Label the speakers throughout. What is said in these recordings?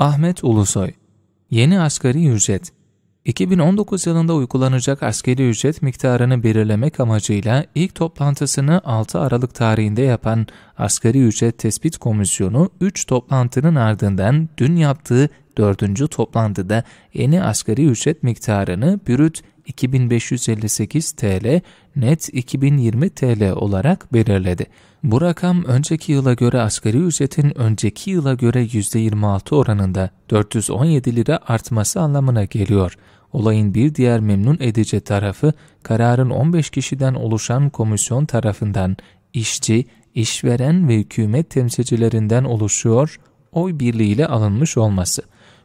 Speaker 1: Ahmet Ulusoy Yeni asgari ücret 2019 yılında uygulanacak askeri ücret miktarını belirlemek amacıyla ilk toplantısını 6 Aralık tarihinde yapan Asgari Ücret Tespit Komisyonu 3 toplantının ardından dün yaptığı 4. toplantıda yeni asgari ücret miktarını bürüt 2558 TL, net 2020 TL olarak belirledi. Bu rakam önceki yıla göre asgari ücretin önceki yıla göre %26 oranında 417 lira artması anlamına geliyor. Olayın bir diğer memnun edici tarafı kararın 15 kişiden oluşan komisyon tarafından işçi, işveren ve hükümet temsilcilerinden oluşuyor, oy birliğiyle alınmış olması.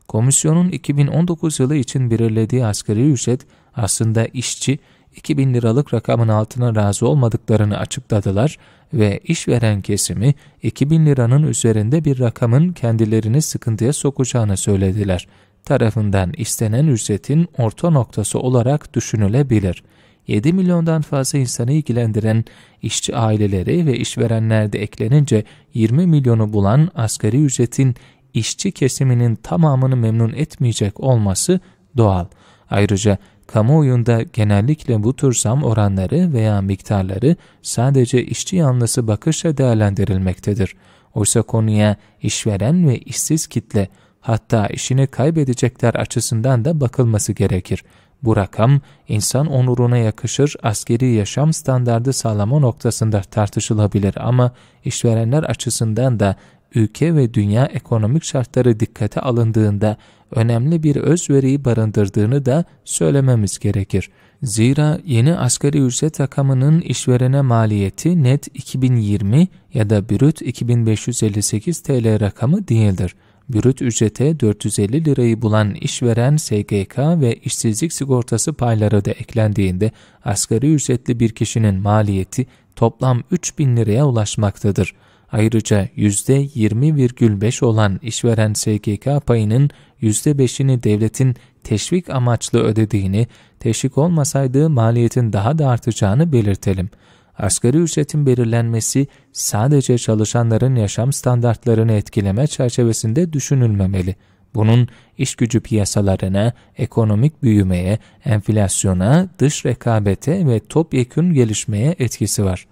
Speaker 1: Komisyonun 2019 yılı için belirlediği asgari ücret aslında işçi 2000 liralık rakamın altına razı olmadıklarını açıkladılar ve işveren kesimi 2000 liranın üzerinde bir rakamın kendilerini sıkıntıya sokacağını söylediler. Tarafından istenen ücretin orta noktası olarak düşünülebilir. 7 milyondan fazla insanı ilgilendiren işçi aileleri ve işverenler de eklenince 20 milyonu bulan asgari ücretin işçi kesiminin tamamını memnun etmeyecek olması doğal. Ayrıca Kamuoyunda genellikle bu tür zam oranları veya miktarları sadece işçi yanlısı bakışla değerlendirilmektedir. Oysa konuya işveren ve işsiz kitle hatta işini kaybedecekler açısından da bakılması gerekir. Bu rakam insan onuruna yakışır askeri yaşam standardı sağlama noktasında tartışılabilir ama işverenler açısından da ülke ve dünya ekonomik şartları dikkate alındığında önemli bir özveriyi barındırdığını da söylememiz gerekir. Zira yeni asgari ücret rakamının işverene maliyeti net 2020 ya da brüt 2558 TL rakamı değildir. Brüt ücrete 450 lirayı bulan işveren SGK ve işsizlik sigortası payları da eklendiğinde asgari ücretli bir kişinin maliyeti toplam 3000 liraya ulaşmaktadır. Ayrıca %20,5 olan işveren SGK payının %5'ini devletin teşvik amaçlı ödediğini, teşvik olmasaydı maliyetin daha da artacağını belirtelim. Asgari ücretin belirlenmesi sadece çalışanların yaşam standartlarını etkileme çerçevesinde düşünülmemeli. Bunun iş gücü piyasalarına, ekonomik büyümeye, enflasyona, dış rekabete ve topyekün gelişmeye etkisi var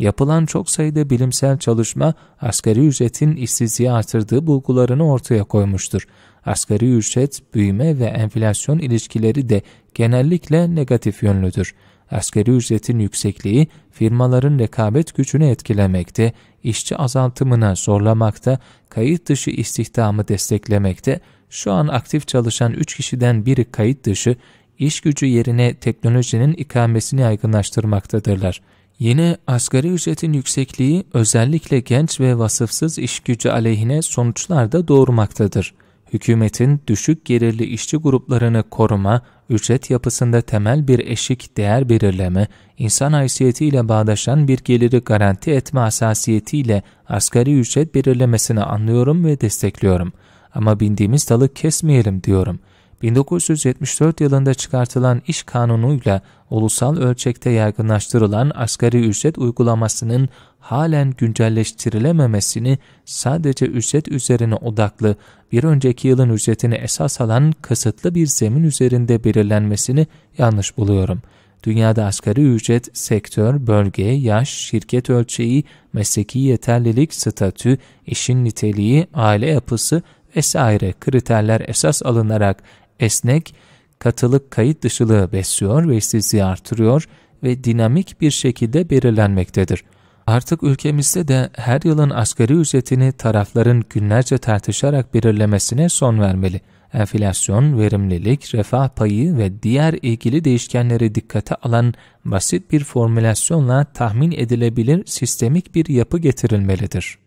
Speaker 1: yapılan çok sayıda bilimsel çalışma asgari ücretin işsizliği artırdığı bulgularını ortaya koymuştur. Asgari ücret, büyüme ve enflasyon ilişkileri de genellikle negatif yönlüdür. Asgari ücretin yüksekliği firmaların rekabet gücünü etkilemekte, işçi azaltımına zorlamakta, kayıt dışı istihdamı desteklemekte, şu an aktif çalışan 3 kişiden biri kayıt dışı, iş gücü yerine teknolojinin ikamesini yaygınlaştırmaktadırlar.'' Yine asgari ücretin yüksekliği özellikle genç ve vasıfsız iş gücü aleyhine sonuçlar da doğurmaktadır. Hükümetin düşük gelirli işçi gruplarını koruma, ücret yapısında temel bir eşik değer belirleme, insan haysiyetiyle bağdaşan bir geliri garanti etme hassasiyetiyle asgari ücret belirlemesini anlıyorum ve destekliyorum. Ama bindiğimiz dalı kesmeyelim diyorum. 1974 yılında çıkartılan iş kanunuyla ulusal ölçekte yaygınlaştırılan asgari ücret uygulamasının halen güncelleştirilememesini sadece ücret üzerine odaklı, bir önceki yılın ücretini esas alan kısıtlı bir zemin üzerinde belirlenmesini yanlış buluyorum.'' dünyada asgari ücret, sektör, bölge, yaş, şirket ölçeği, mesleki yeterlilik, statü, işin niteliği, aile yapısı vesaire kriterler esas alınarak esnek, katılık kayıt dışılığı besliyor ve işsizliği artırıyor ve dinamik bir şekilde belirlenmektedir. Artık ülkemizde de her yılın asgari ücretini tarafların günlerce tartışarak belirlemesine son vermeli. Enflasyon, verimlilik, refah payı ve diğer ilgili değişkenleri dikkate alan basit bir formülasyonla tahmin edilebilir sistemik bir yapı getirilmelidir.